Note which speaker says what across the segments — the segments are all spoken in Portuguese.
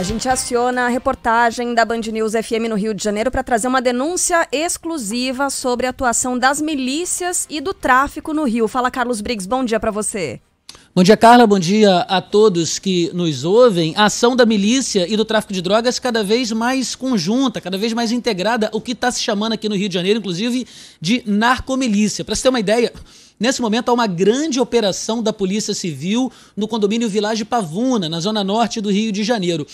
Speaker 1: A gente aciona a reportagem da Band News FM no Rio de Janeiro para trazer uma denúncia exclusiva sobre a atuação das milícias e do tráfico no Rio. Fala, Carlos Briggs, bom dia para você.
Speaker 2: Bom dia, Carla. Bom dia a todos que nos ouvem. A ação da milícia e do tráfico de drogas cada vez mais conjunta, cada vez mais integrada, o que está se chamando aqui no Rio de Janeiro, inclusive, de narcomilícia. Para você ter uma ideia, Nesse momento, há uma grande operação da Polícia Civil no condomínio Village Pavuna, na zona norte do Rio de Janeiro.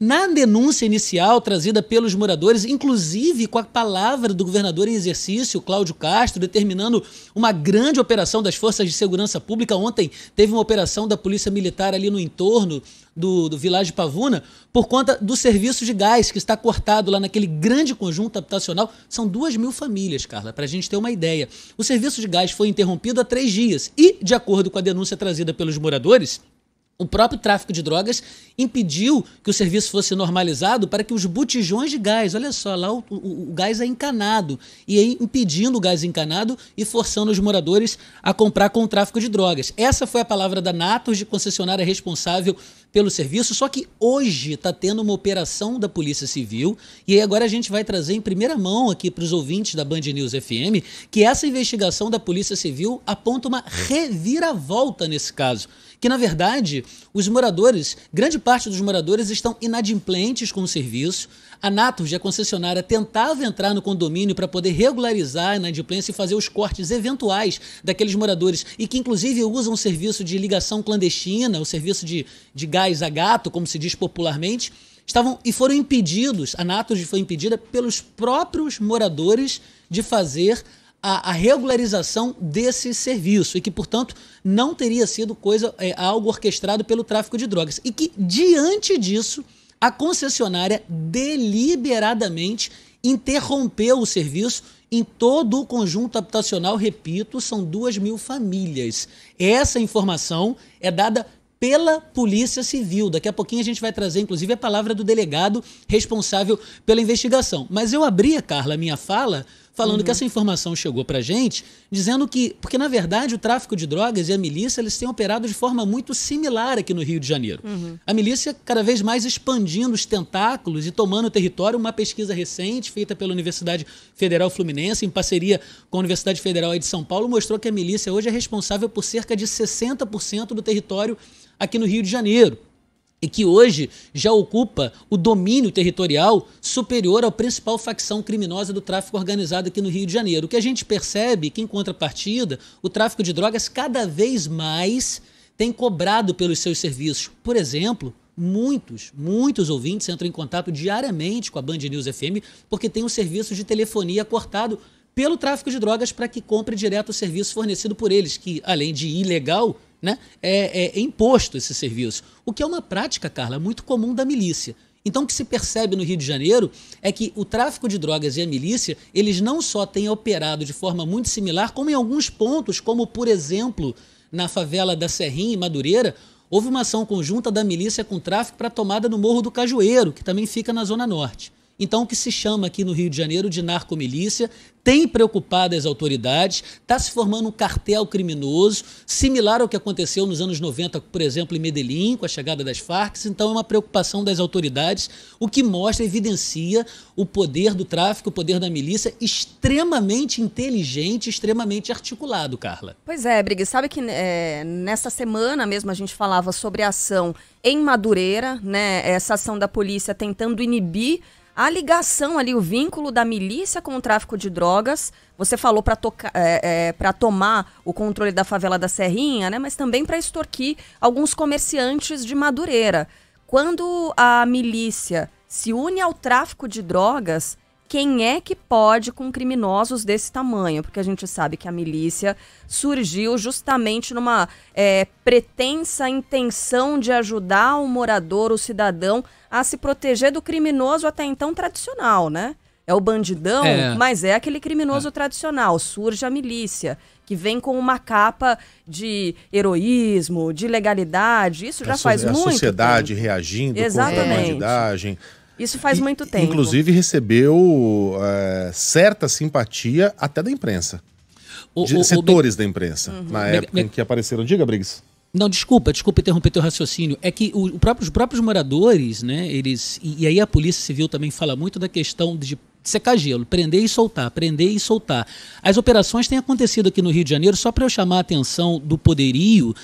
Speaker 2: Na denúncia inicial trazida pelos moradores, inclusive com a palavra do governador em exercício, Cláudio Castro, determinando uma grande operação das forças de segurança pública. Ontem teve uma operação da Polícia Militar ali no entorno do, do Vilagem Pavuna, por conta do serviço de gás que está cortado lá naquele grande conjunto habitacional. São duas mil famílias, Carla, para a gente ter uma ideia. O serviço de gás foi interrompido há três dias e, de acordo com a denúncia trazida pelos moradores, o próprio tráfico de drogas impediu que o serviço fosse normalizado para que os botijões de gás, olha só, lá o, o, o, gás é encanado, e aí impedindo o gás encanado e forçando os moradores a comprar com o tráfico de drogas. Essa foi a palavra da Natos, de concessionária responsável pelo serviço, só que hoje está tendo uma operação da Polícia Civil, e aí agora a gente vai trazer em primeira mão aqui para os ouvintes da Band News FM, que essa investigação da Polícia Civil aponta uma reviravolta nesse caso que na verdade os moradores, grande parte dos moradores estão inadimplentes com o serviço. A Natos, a concessionária, tentava entrar no condomínio para poder regularizar a inadimplência e fazer os cortes eventuais daqueles moradores e que inclusive usam o serviço de ligação clandestina, o serviço de, de gás a gato, como se diz popularmente estavam e foram impedidos, a Natos foi impedida pelos próprios moradores de fazer a, a, regularização desse serviço e que, portanto, não teria sido coisa é, algo orquestrado pelo tráfico de drogas. E que, diante disso, a concessionária deliberadamente interrompeu o serviço em todo o conjunto habitacional, repito, são duas mil famílias. Essa informação é dada pela Polícia Civil. Daqui a pouquinho a gente vai trazer, inclusive, a palavra do delegado responsável pela investigação. Mas eu abria, Carla, minha fala falando uhum. que essa informação chegou para gente, dizendo que. Porque, na verdade, o tráfico de drogas e a milícia eles têm operado de forma muito similar aqui no Rio de Janeiro. Uhum. A milícia cada vez mais expandindo os tentáculos e tomando o território. Uma pesquisa recente, feita pela Universidade Federal Fluminense, em parceria com a Universidade Federal de São Paulo, mostrou que a milícia hoje é responsável por cerca de 60% do território aqui no Rio de Janeiro e que hoje já ocupa o domínio territorial superior à principal facção criminosa do tráfico organizado aqui no Rio de Janeiro. O que a gente percebe que, em contrapartida, o tráfico de drogas cada vez mais tem cobrado pelos seus serviços. Por exemplo, muitos, muitos ouvintes entram em contato diariamente com a Band News FM porque tem um serviço de telefonia cortado pelo tráfico de drogas para que compre direto o serviço fornecido por eles, que, além de ilegal, né, é, é, é imposto esse serviço. O que é uma prática, Carla, muito comum da milícia. Então, o que se percebe no Rio de Janeiro é que o tráfico de drogas e a milícia, eles não só têm operado de forma muito similar, como em alguns pontos, como por exemplo na favela da Serrinha e Madureira, houve uma ação conjunta da milícia com tráfico para tomada no Morro do Cajueiro, que também fica na Zona Norte. Então, o que se chama aqui no Rio de Janeiro de narcomilícia tem preocupado as autoridades, está se formando um cartel criminoso, similar ao que aconteceu nos anos 90, por exemplo, em Medellín, com a chegada das Farc. Então, é uma preocupação das autoridades, o que mostra, evidencia o poder do tráfico, o poder da milícia, extremamente inteligente, extremamente articulado, Carla.
Speaker 1: Pois é, Briggs, sabe que é, nessa semana mesmo a gente falava sobre a ação em Madureira, né? essa ação da polícia tentando inibir a ligação ali, o vínculo da milícia com o tráfico de drogas. Você falou para é, é, tomar o controle da favela da Serrinha, né? Mas também para extorquir alguns comerciantes de Madureira. Quando a milícia se une ao tráfico de drogas, quem é que pode com criminosos desse tamanho? Porque a gente sabe que a milícia surgiu justamente numa é, pretensa intenção de ajudar o morador, o cidadão, a se proteger do criminoso até então tradicional, né? É o bandidão, é. mas é aquele criminoso é. tradicional. Surge a milícia, que vem com uma capa de heroísmo, de legalidade. Isso já a faz so, muito. A
Speaker 3: sociedade tempo. reagindo Exatamente. com a bandidagem.
Speaker 1: Isso faz e, muito tempo. Inclusive
Speaker 3: recebeu é, certa simpatia até da imprensa. O, de, o, setores o... da imprensa, uhum. na época me, em que apareceram. Diga, Briggs.
Speaker 2: Não, desculpa, desculpa interromper teu raciocínio. É que o, próprio, os próprios moradores, né, eles. E, e aí a Polícia Civil também fala muito da questão de secar gelo, prender e soltar, prender e soltar. As operações têm acontecido aqui no Rio de Janeiro, só para eu chamar a atenção do poderio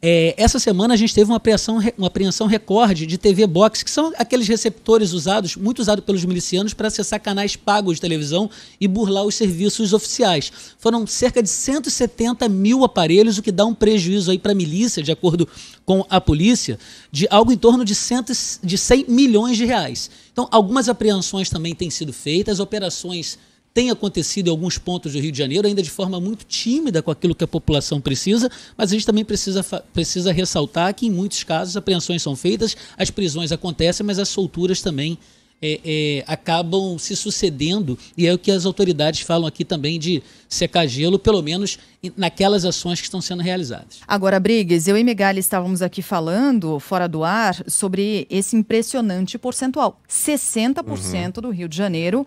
Speaker 2: é, essa semana a gente teve uma apreensão, uma apreensão recorde de TV Box, que são aqueles receptores usados, muito usados pelos milicianos, para acessar canais pagos de televisão e burlar os serviços oficiais. Foram cerca de 170 mil aparelhos, o que dá um prejuízo aí para a milícia, de acordo com a polícia, de algo em torno de, cento, de 100 milhões de reais. Então, algumas apreensões também têm sido feitas, operações tem acontecido em alguns pontos do Rio de Janeiro, ainda de forma muito tímida com aquilo que a população precisa, mas a gente também precisa, precisa ressaltar que, em muitos casos, apreensões são feitas, as prisões acontecem, mas as solturas também é, é, acabam se sucedendo, e é o que as autoridades falam aqui também de secar gelo, pelo menos naquelas ações que estão sendo realizadas.
Speaker 1: Agora, Briggs, eu e Megali estávamos aqui falando, fora do ar, sobre esse impressionante percentual: 60% uhum. do Rio de Janeiro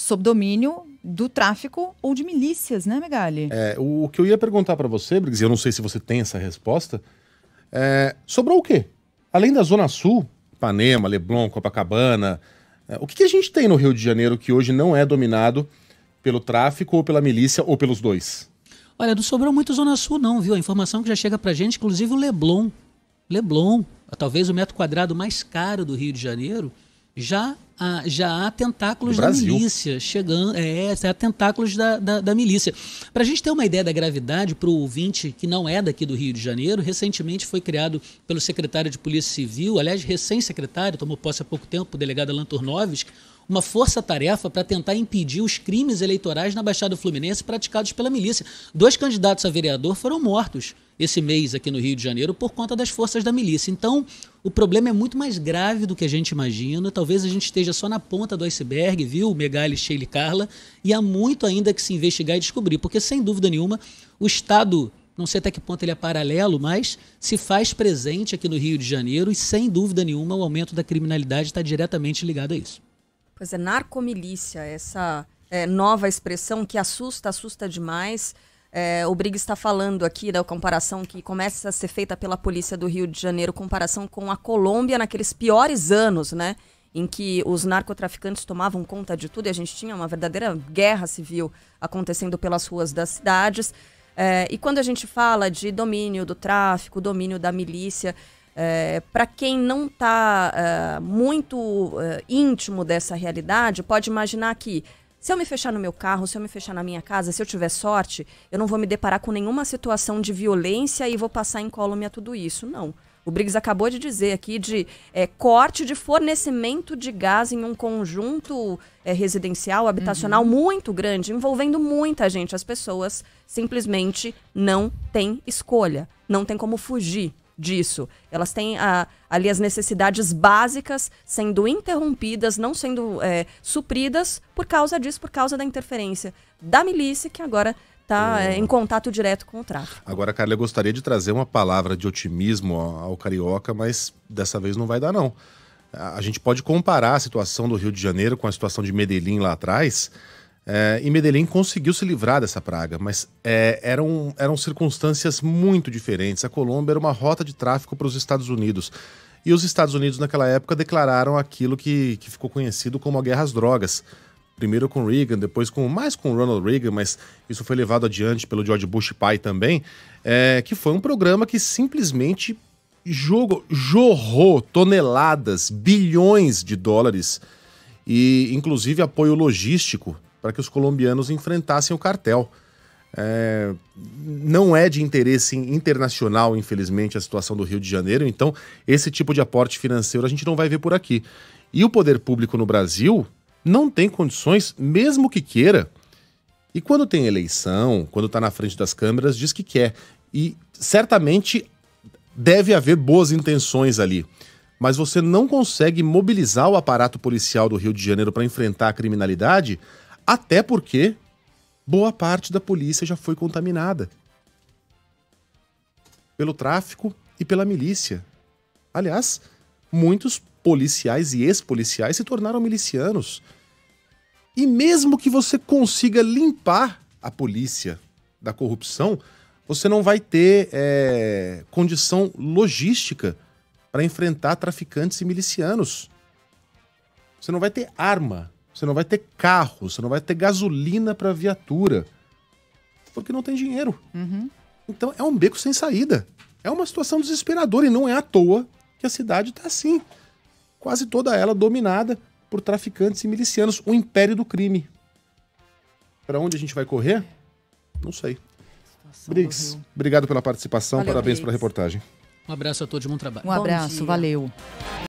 Speaker 1: sob domínio do tráfico ou de milícias, né, Megali?
Speaker 3: É, o, o que eu ia perguntar para você, Briggs, e eu não sei se você tem essa resposta, é, sobrou o quê? Além da Zona Sul, Ipanema, Leblon, Copacabana, é, o que, que a gente tem no Rio de Janeiro que hoje não é dominado pelo tráfico ou pela milícia ou pelos dois?
Speaker 2: Olha, não sobrou muito Zona Sul não, viu? A informação que já chega pra gente, inclusive o Leblon. Leblon, talvez o metro quadrado mais caro do Rio de Janeiro, já já há tentáculos da milícia chegando. É, há é, tentáculos da, da, da milícia. Para a gente ter uma ideia da gravidade, para o ouvinte que não é daqui do Rio de Janeiro, recentemente foi criado pelo secretário de Polícia Civil, aliás, recém-secretário, tomou posse há pouco tempo, o delegado Alan Turnovski, uma força-tarefa para tentar impedir os crimes eleitorais na Baixada Fluminense praticados pela milícia. Dois candidatos a vereador foram mortos esse mês aqui no Rio de Janeiro por conta das forças da milícia. Então, o problema é muito mais grave do que a gente imagina. Talvez a gente esteja só na ponta do iceberg, viu, Megali, Sheila e Carla, e há muito ainda que se investigar e descobrir, porque sem dúvida nenhuma o Estado não sei até que ponto ele é paralelo, mas se faz presente aqui no Rio de Janeiro e, sem dúvida nenhuma, o aumento da criminalidade está diretamente ligado a isso.
Speaker 1: Pois é, narcomilícia, essa é, nova expressão que assusta, assusta demais. É, o Briggs está falando aqui da comparação que começa a ser feita pela polícia do Rio de Janeiro, comparação com a Colômbia naqueles piores anos, né? Em que os narcotraficantes tomavam conta de tudo e a gente tinha uma verdadeira guerra civil acontecendo pelas ruas das cidades. É, e quando a gente fala de domínio do tráfico, domínio da milícia, é, para quem não está uh, é, muito uh, íntimo dessa realidade, pode imaginar que se eu me fechar no meu carro, se eu me fechar na minha casa, se eu tiver sorte, eu não vou me deparar com nenhuma situação de violência e vou passar incólume a tudo isso. Não. O Briggs acabou de dizer aqui de é, corte de fornecimento de gás em um conjunto é, residencial, habitacional uhum. muito grande, envolvendo muita gente. As pessoas simplesmente não têm escolha, não tem como fugir disso. Elas têm a, ah, ali as necessidades básicas sendo interrompidas, não sendo é, supridas por causa disso, por causa da interferência da milícia, que agora está é, eh, em contato direto com o tráfico.
Speaker 3: Agora, Carla, eu gostaria de trazer uma palavra de otimismo ao, ao carioca, mas dessa vez não vai dar, não. A gente pode comparar a situação do Rio de Janeiro com a situação de Medellín lá atrás, é, e Medellín conseguiu se livrar dessa praga, mas é, eram, eram circunstâncias muito diferentes. A Colômbia era uma rota de tráfico para os Estados Unidos. E os Estados Unidos, naquela época, declararam aquilo que, que ficou conhecido como a guerra às drogas. Primeiro com Reagan, depois com mais com Ronald Reagan, mas isso foi levado adiante pelo George Bush pai também, é, que foi um programa que simplesmente jogou, jorrou toneladas, bilhões de dólares e inclusive apoio logístico para que os colombianos enfrentassem o cartel. É, não é de interesse internacional, infelizmente, a situação do Rio de Janeiro, então esse tipo de aporte financeiro a gente não vai ver por aqui. E o poder público no Brasil não tem condições, mesmo que queira. E quando tem eleição, quando está na frente das câmeras, diz que quer. E certamente deve haver boas intenções ali. Mas você não consegue mobilizar o aparato policial do Rio de Janeiro para enfrentar a criminalidade até porque boa parte da polícia já foi contaminada pelo tráfico e pela milícia. Aliás, muitos policiais e ex-policiais se tornaram milicianos. E mesmo que você consiga limpar a polícia da corrupção, você não vai ter é, condição logística para enfrentar traficantes e milicianos. Você não vai ter arma você não vai ter carro, você não vai ter gasolina para viatura. Porque não tem dinheiro. Uhum. Então é um beco sem saída. É uma situação desesperadora e não é à toa que a cidade está assim. Quase toda ela dominada por traficantes e milicianos. O império do crime. Para onde a gente vai correr? Não sei. Briggs, obrigado pela participação. Valeu, Parabéns pela reportagem.
Speaker 2: Um abraço a todos, bom trabalho. Um abraço, valeu.